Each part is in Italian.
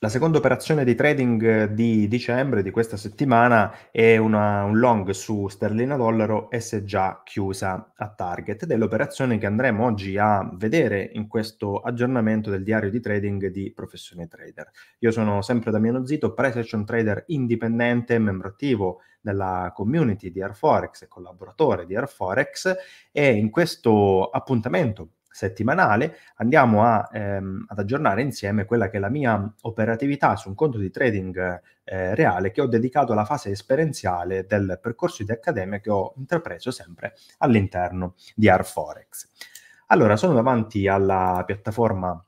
La seconda operazione di trading eh, di dicembre, di questa settimana, è una, un long su sterlina dollaro e si è già chiusa a target ed è l'operazione che andremo oggi a vedere in questo aggiornamento del diario di trading di Professione Trader. Io sono sempre Damiano Zito, price action trader indipendente, membro attivo della community di Airforex e collaboratore di Airforex e in questo appuntamento settimanale, andiamo a, ehm, ad aggiornare insieme quella che è la mia operatività su un conto di trading eh, reale che ho dedicato alla fase esperienziale del percorso di accademia che ho intrapreso sempre all'interno di Arforex. Allora, sono davanti alla piattaforma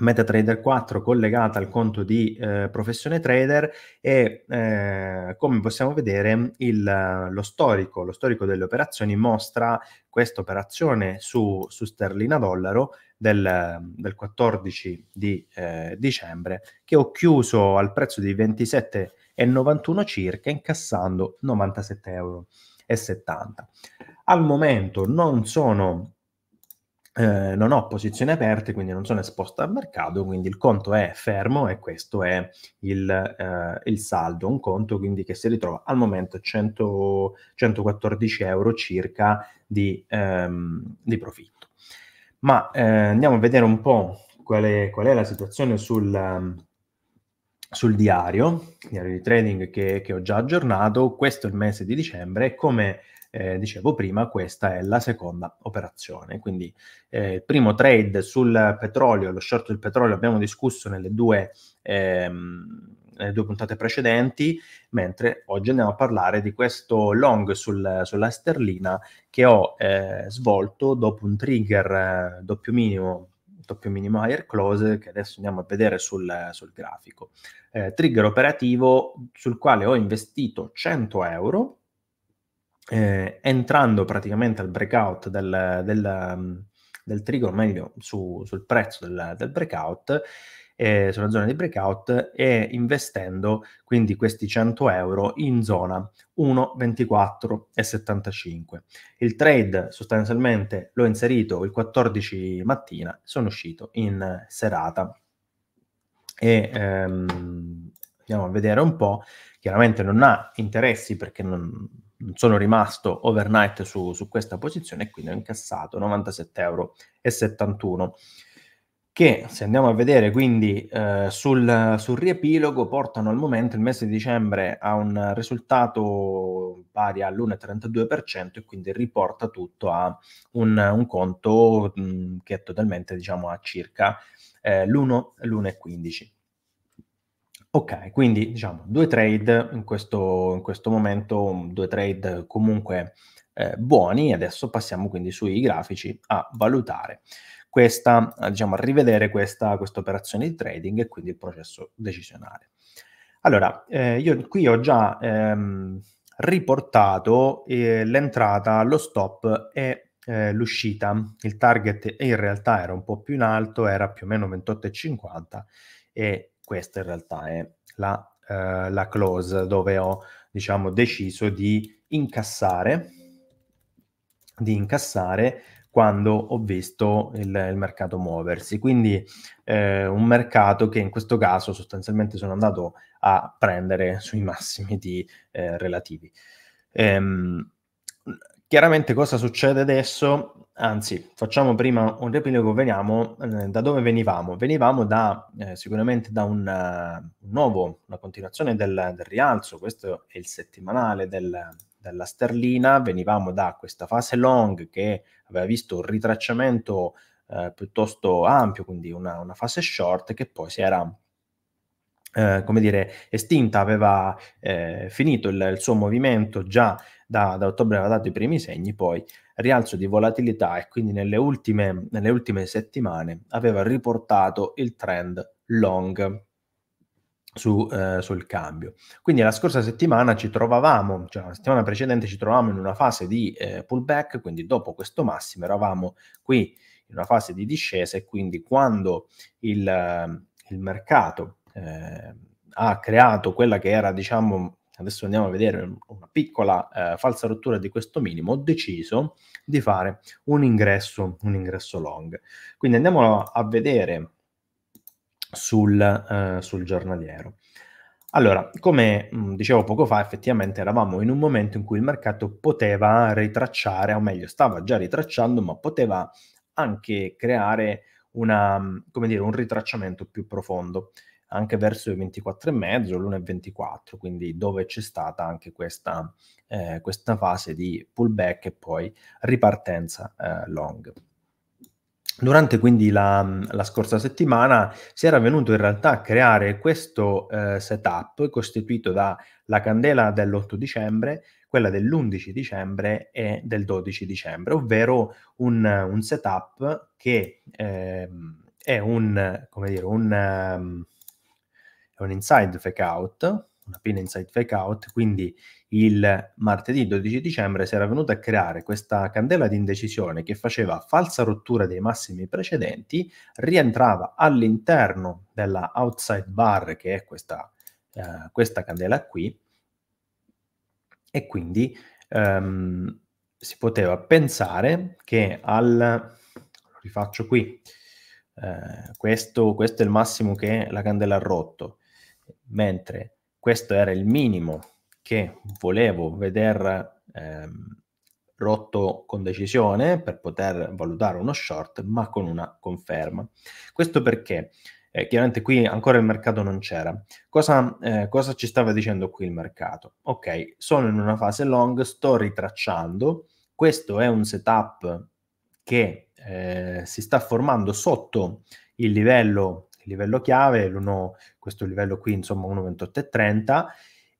MetaTrader 4 collegata al conto di eh, Professione Trader e eh, come possiamo vedere il, lo storico, lo storico delle operazioni mostra questa operazione su, su sterlina dollaro del, del 14 di eh, dicembre che ho chiuso al prezzo di 27,91 circa incassando 97,70 euro. Al momento non sono eh, non ho posizioni aperte, quindi non sono esposto al mercato, quindi il conto è fermo e questo è il, eh, il saldo, un conto quindi che si ritrova al momento 100, 114 euro circa di, ehm, di profitto. Ma eh, andiamo a vedere un po' qual è, qual è la situazione sul, sul diario, diario di trading che, che ho già aggiornato, questo è il mese di dicembre, e come eh, dicevo prima, questa è la seconda operazione. Quindi eh, il primo trade sul petrolio, lo short del petrolio, abbiamo discusso nelle due, ehm, nelle due puntate precedenti, mentre oggi andiamo a parlare di questo long sul, sulla sterlina che ho eh, svolto dopo un trigger eh, doppio minimo doppio minimo higher close che adesso andiamo a vedere sul, sul grafico. Eh, trigger operativo sul quale ho investito 100 euro eh, entrando praticamente al breakout del, del, mm, del trigger, meglio su, sul prezzo del, del breakout, eh, sulla zona di breakout e investendo quindi questi 100 euro in zona 1,24,75. Il trade sostanzialmente l'ho inserito il 14 mattina, sono uscito in serata e ehm, andiamo a vedere un po', chiaramente non ha interessi perché non sono rimasto overnight su, su questa posizione e quindi ho incassato 97,71 euro che se andiamo a vedere quindi eh, sul, sul, riepilogo portano al momento il mese di dicembre a un risultato pari all'1,32% e quindi riporta tutto a un, un conto mh, mm, che è totalmente diciamo a circa eh, l'1,15%. Ok, quindi diciamo due trade in questo, in questo momento, mm, due trade comunque eh, buoni. Adesso passiamo quindi sui grafici a valutare questa, eh, diciamo, a rivedere questa, operazione di trading e quindi il processo decisionale. Allora, eh, io qui ho già ehm, riportato eh, l'entrata, lo stop e eh, l'uscita. Il target in realtà era un po' più in alto, era più o meno 28,50 e questa in realtà è la, eh, la close dove ho diciamo, deciso di incassare, di incassare quando ho visto il, il mercato muoversi. Quindi eh, un mercato che in questo caso sostanzialmente sono andato a prendere sui massimi di, eh, relativi. Ehm, chiaramente cosa succede adesso? Anzi, facciamo prima un riepilogo, veniamo eh, da dove venivamo. Venivamo da, eh, sicuramente da un, uh, nuovo, una continuazione del, del, rialzo, questo è il settimanale del, della sterlina, venivamo da questa fase long che aveva visto un ritracciamento eh, piuttosto ampio, quindi una, una, fase short che poi si era, eh, come dire, estinta, aveva eh, finito il, il suo movimento già da, da ottobre aveva dato i primi segni, poi rialzo di volatilità e quindi nelle ultime, nelle ultime settimane aveva riportato il trend long su, eh, sul cambio. Quindi la scorsa settimana ci trovavamo, cioè la settimana precedente ci trovavamo in una fase di eh, pullback, quindi dopo questo massimo eravamo qui in una fase di discesa e quindi quando il, il mercato eh, ha creato quella che era diciamo adesso andiamo a vedere una piccola eh, falsa rottura di questo minimo, ho deciso di fare un ingresso, un ingresso long. Quindi andiamo a vedere sul, eh, sul giornaliero. Allora, come mh, dicevo poco fa, effettivamente eravamo in un momento in cui il mercato poteva ritracciare, o meglio, stava già ritracciando, ma poteva anche creare una, dire, un ritracciamento più profondo anche verso i 24,5, l'1,24, quindi dove c'è stata anche questa, eh, questa, fase di pullback e poi ripartenza eh, long. Durante quindi la, la, scorsa settimana si era venuto in realtà a creare questo eh, setup costituito dalla candela dell'8 dicembre, quella dell'11 dicembre e del 12 dicembre, ovvero un, un setup che eh, è un, come dire, un, um, è un inside fake out, una pin inside fake out, quindi il martedì 12 dicembre si era venuta a creare questa candela di indecisione che faceva falsa rottura dei massimi precedenti, rientrava all'interno della outside bar che è questa, eh, questa candela qui e quindi ehm, si poteva pensare che al... rifaccio qui, eh, questo, questo è il massimo che la candela ha rotto mentre questo era il minimo che volevo vedere ehm, rotto con decisione per poter valutare uno short, ma con una conferma. Questo perché eh, chiaramente qui ancora il mercato non c'era. Cosa, eh, cosa, ci stava dicendo qui il mercato? Ok, sono in una fase long, sto ritracciando, questo è un setup che eh, si sta formando sotto il livello livello chiave, l'1, questo livello qui insomma 1,28 e 30,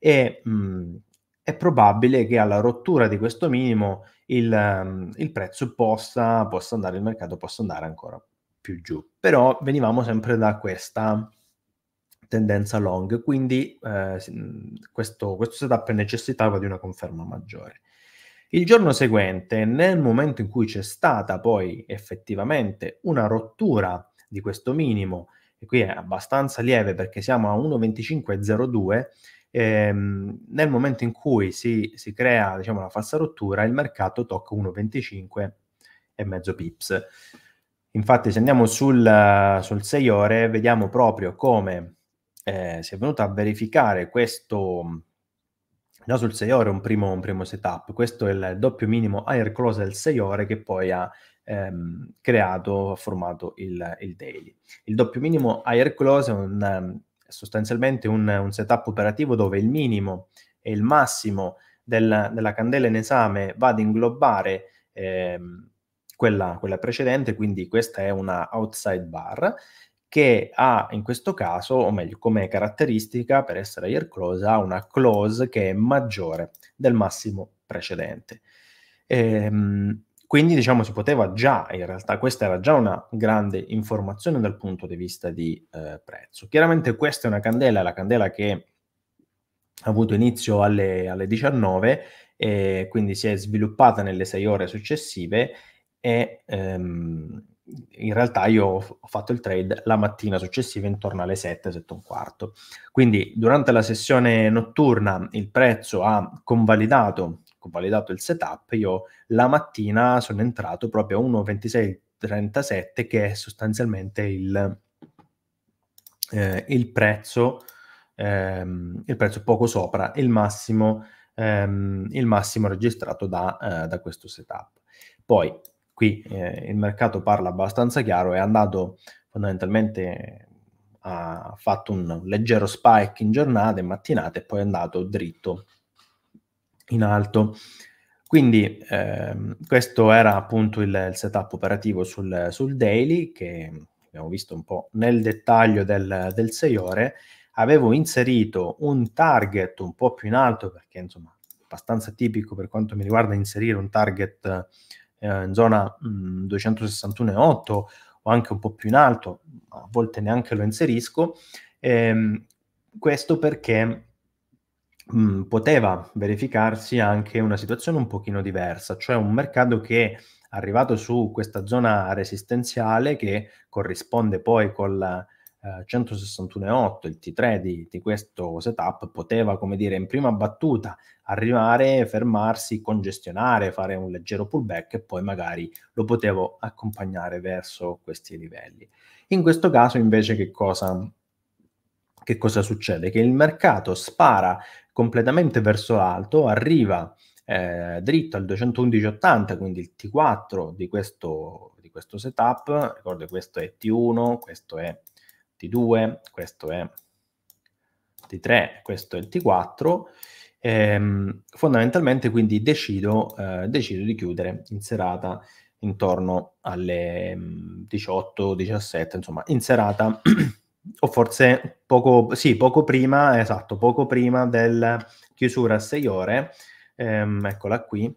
mh, mm, è probabile che alla rottura di questo minimo il, mm, il prezzo possa, possa, andare, il mercato possa andare ancora più giù. Però venivamo sempre da questa tendenza long, quindi eh, mm, questo, questo setup necessitava di una conferma maggiore. Il giorno seguente, nel momento in cui c'è stata poi effettivamente una rottura di questo minimo e qui è abbastanza lieve perché siamo a 1,2502, ehm, nel momento in cui si, si crea diciamo, una falsa rottura, il mercato tocca 1,25 e mezzo pips. Infatti, se andiamo sul, sul 6 ore, vediamo proprio come eh, si è venuto a verificare questo. Già sul 6 ore un primo, un primo setup, questo è il doppio minimo higher close del 6 ore che poi ha ehm, creato, formato il, il, daily. Il doppio minimo higher close è, un, è sostanzialmente un, un, setup operativo dove il minimo e il massimo del, della candela in esame va ad inglobare ehm, quella, quella precedente, quindi questa è una outside bar che ha in questo caso, o meglio, come caratteristica per essere higher close, ha una close che è maggiore del massimo precedente. Ehm, quindi diciamo si poteva già, in realtà questa era già una grande informazione dal punto di vista di eh, prezzo. Chiaramente questa è una candela, la candela che ha avuto inizio alle, alle 19 e eh, quindi si è sviluppata nelle 6 ore successive e ehm, in realtà io ho fatto il trade la mattina successiva intorno alle 7, 7 e un quarto. Quindi durante la sessione notturna il prezzo ha convalidato ho ecco, validato il setup, io la mattina sono entrato proprio a 1,2637 che è sostanzialmente il, eh, il, prezzo, ehm, il, prezzo, poco sopra il massimo, ehm, il massimo registrato da, eh, da, questo setup. Poi qui eh, il mercato parla abbastanza chiaro, è andato fondamentalmente eh, ha fatto un leggero spike in giornate, e mattinate e poi è andato dritto in alto. Quindi ehm, questo era appunto il, il setup operativo sul, sul, daily che abbiamo visto un po' nel dettaglio del, del 6 ore. Avevo inserito un target un po' più in alto perché insomma abbastanza tipico per quanto mi riguarda inserire un target eh, in zona 261,8 mm, o anche un po' più in alto, a volte neanche lo inserisco. Ehm, questo perché mh, mm, poteva verificarsi anche una situazione un pochino diversa, cioè un mercato che arrivato su questa zona resistenziale che corrisponde poi col eh, 161.8, il T3 di, di, questo setup, poteva, come dire, in prima battuta arrivare, fermarsi, congestionare, fare un leggero pullback e poi magari lo potevo accompagnare verso questi livelli. In questo caso invece che cosa che cosa succede? Che il mercato spara completamente verso l'alto, arriva eh, dritto al 211,80, quindi il T4 di questo, di questo setup, ricordo questo è T1, questo è T2, questo è T3, questo è il T4, ehm, fondamentalmente quindi decido, eh, decido di chiudere in serata intorno alle 18, mm, 17, insomma in serata o forse poco, sì, poco prima, esatto, poco prima del chiusura a 6 ore, ehm, eccola qui,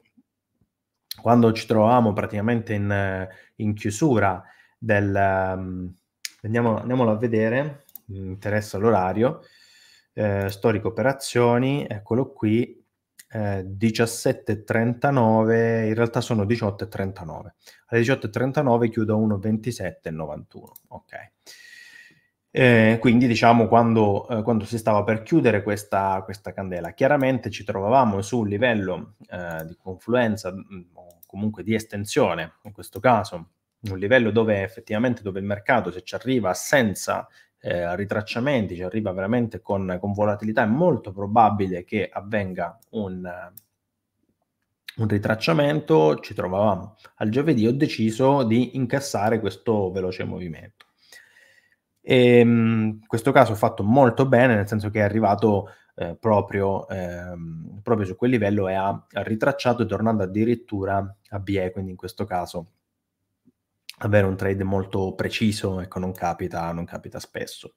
quando ci trovavamo praticamente in, in chiusura del... Um, andiamo, andiamolo a vedere, mi interessa l'orario, eh, storico operazioni, eccolo qui, eh, 17.39, in realtà sono 18.39. Alle 18.39 chiudo 1.27.91, ok. Eh, quindi diciamo quando, eh, quando, si stava per chiudere questa, questa, candela, chiaramente ci trovavamo su un livello eh, di confluenza mh, mm, mm, o comunque di estensione, in questo caso un livello dove effettivamente dove il mercato se ci arriva senza eh, ritracciamenti, ci arriva veramente con, con, volatilità, è molto probabile che avvenga un, un ritracciamento, ci trovavamo al giovedì, ho deciso di incassare questo veloce movimento. E, ehm, in questo caso ho fatto molto bene, nel senso che è arrivato eh, proprio, ehm, proprio, su quel livello e ha, ha ritracciato tornando addirittura a BE, quindi in questo caso avere un trade molto preciso, ecco, non capita, non capita spesso.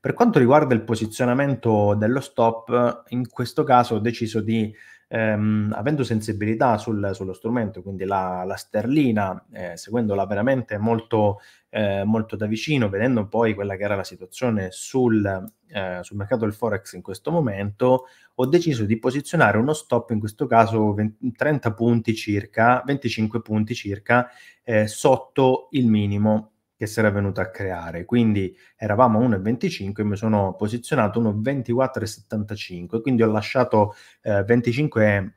Per quanto riguarda il posizionamento dello stop, in questo caso ho deciso di ehm, avendo sensibilità sul, sullo strumento, quindi la, la sterlina, eh, seguendola veramente molto, eh, molto, da vicino, vedendo poi quella che era la situazione sul, eh, sul, mercato del Forex in questo momento, ho deciso di posizionare uno stop, in questo caso 20, 30 punti circa, 25 punti circa, eh, sotto il minimo che si era venuto a creare. Quindi eravamo a 1,25, mi sono posizionato 1,24,75, quindi ho lasciato eh, 25,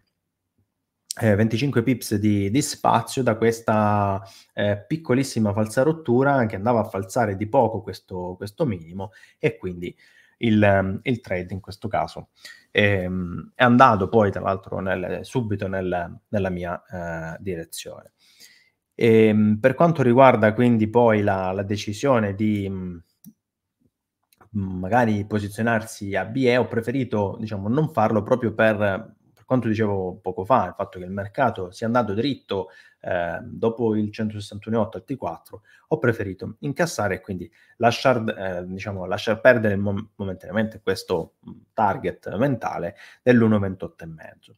eh, 25, pips di, di, spazio da questa eh, piccolissima falsa rottura che andava a falsare di poco questo, questo minimo e quindi il, il, trade in questo caso. E, ehm, è andato poi, tra l'altro, nel, subito nel, nella mia eh, direzione. E, ehm, per quanto riguarda quindi poi la, la decisione di mm, mm, magari posizionarsi a BE, ho preferito diciamo, non farlo proprio per, per, quanto dicevo poco fa, il fatto che il mercato sia andato dritto eh, dopo il 161.8 al T4, ho preferito incassare e quindi lasciar, eh, diciamo, lasciar perdere mom- momentaneamente questo mm, target mentale dell'1.28,5.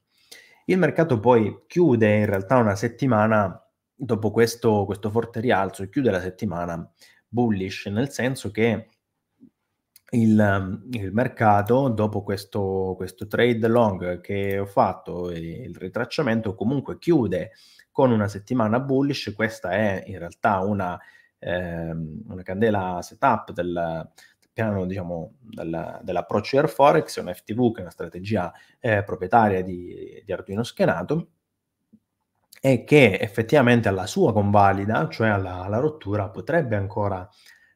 Il mercato poi chiude in realtà una settimana dopo questo, questo forte rialzo, chiude la settimana bullish, nel senso che il, il mercato, dopo questo, questo, trade long che ho fatto, il ritracciamento comunque chiude con una settimana bullish, questa è in realtà una, eh, una candela setup del, piano diciamo, della, dell'approccio Air Forex, un FTV che è una strategia eh, proprietaria di, di Arduino Schenato e che effettivamente alla sua convalida, cioè alla, alla rottura, potrebbe ancora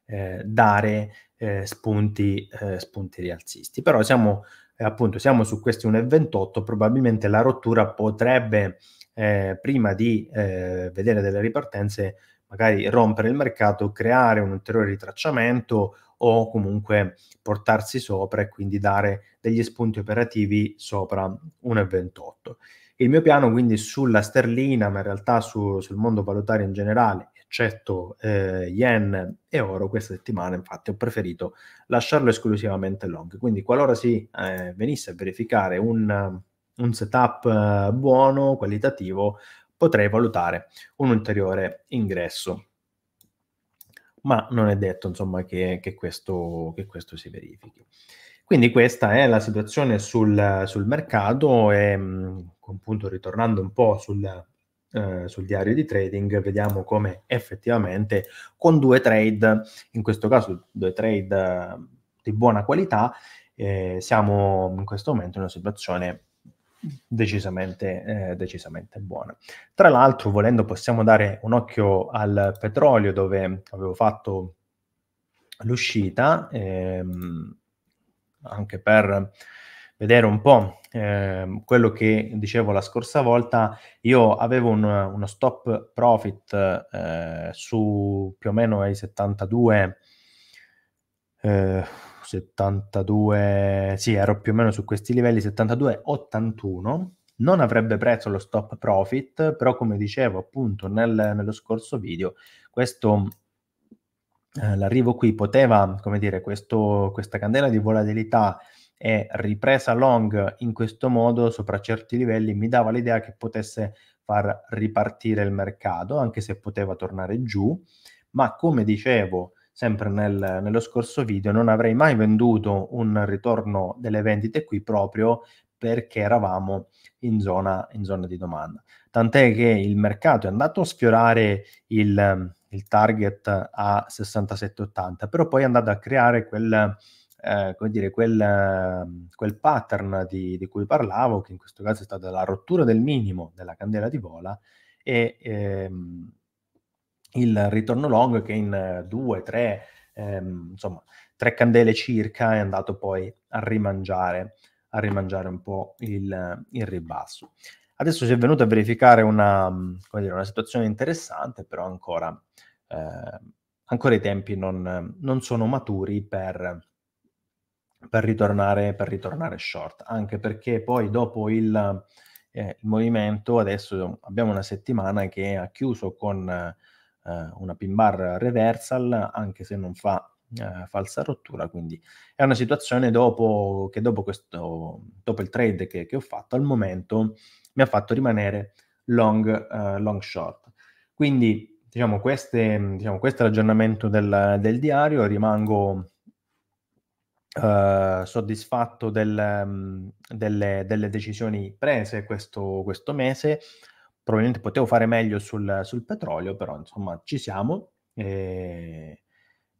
eh, dare eh, spunti, eh, spunti rialzisti. Però siamo, eh, appunto, siamo su questi 1,28, probabilmente la rottura potrebbe, eh, prima di eh, vedere delle ripartenze, magari rompere il mercato, creare un ulteriore ritracciamento o comunque portarsi sopra e quindi dare degli spunti operativi sopra 1,28. Il mio piano quindi sulla sterlina, ma in realtà su, sul mondo valutario in generale, eccetto eh, yen e oro, questa settimana infatti ho preferito lasciarlo esclusivamente long. Quindi qualora si eh, venisse a verificare un, un setup eh, buono, qualitativo, potrei valutare un ulteriore ingresso. Ma non è detto insomma che, che questo, che questo si verifichi. Quindi questa è la situazione sul, sul mercato e mm, appunto ritornando un po' sul, eh, sul diario di trading, vediamo come effettivamente con due trade, in questo caso due trade eh, di buona qualità, eh, siamo in questo momento in una situazione decisamente, eh, decisamente buona. Tra l'altro, volendo, possiamo dare un occhio al petrolio dove avevo fatto l'uscita. Ehm, anche per vedere un po' eh, quello che dicevo la scorsa volta, io avevo un, uno stop profit eh, su più o meno ai 72, eh, 72, sì, ero più o meno su questi livelli 72,81. Non avrebbe preso lo stop profit, però come dicevo appunto nel, nello scorso video, questo eh, l'arrivo qui poteva, come dire, questo, questa candela di volatilità e ripresa long in questo modo sopra certi livelli mi dava l'idea che potesse far ripartire il mercato, anche se poteva tornare giù, ma come dicevo sempre nel, nello scorso video, non avrei mai venduto un ritorno delle vendite qui proprio perché eravamo in zona, in zona di domanda. Tant'è che il mercato è andato a sfiorare il, il target a 67-80, però poi è andato a creare quel, eh, come dire, quel, quel pattern di, di, cui parlavo, che in questo caso è stata la rottura del minimo della candela di vola e ehm, il ritorno long che in due, tre, ehm, insomma, tre candele circa è andato poi a rimangiare, a rimangiare un po' il, il ribasso. Adesso si è venuto a verificare una, mm, dire, una situazione interessante, però ancora, eh, ancora i tempi non, non sono maturi per, per, ritornare, per, ritornare, short, anche perché poi dopo il, eh, il, movimento adesso abbiamo una settimana che ha chiuso con eh, una pin bar reversal, anche se non fa eh, falsa rottura, quindi è una situazione dopo, che dopo, questo, dopo il trade che, che, ho fatto al momento mi ha fatto rimanere long, eh, long short. Quindi diciamo, queste, diciamo, questo è l'aggiornamento del, del diario, rimango eh, soddisfatto del, delle, delle, decisioni prese questo, questo, mese. Probabilmente potevo fare meglio sul, sul petrolio, però insomma ci siamo. E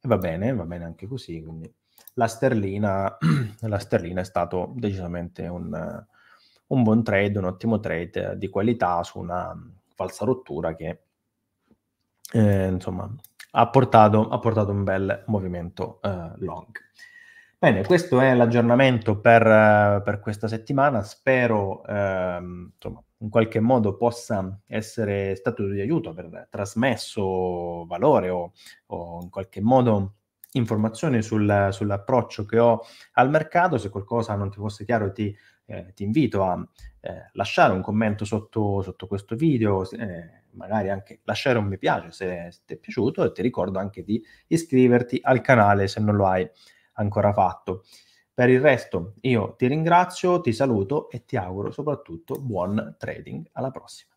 va bene, va bene anche così. Quindi la sterlina, la sterlina è stato decisamente un, un buon trade, un ottimo trade di qualità su una falsa rottura che eh, insomma ha portato, ha portato, un bel movimento eh, long. Bene, questo è l'aggiornamento per, per questa settimana. Spero eh, insomma, in qualche modo possa essere stato di aiuto, aver trasmesso valore o, o in qualche modo informazioni sul, sull'approccio che ho al mercato. Se qualcosa non ti fosse chiaro, ti, eh, ti invito a eh, lasciare un commento sotto, sotto questo video, eh, magari anche lasciare un mi piace se, se ti è piaciuto e ti ricordo anche di iscriverti al canale se non lo hai ancora fatto. Per il resto io ti ringrazio, ti saluto e ti auguro soprattutto buon trading. Alla prossima.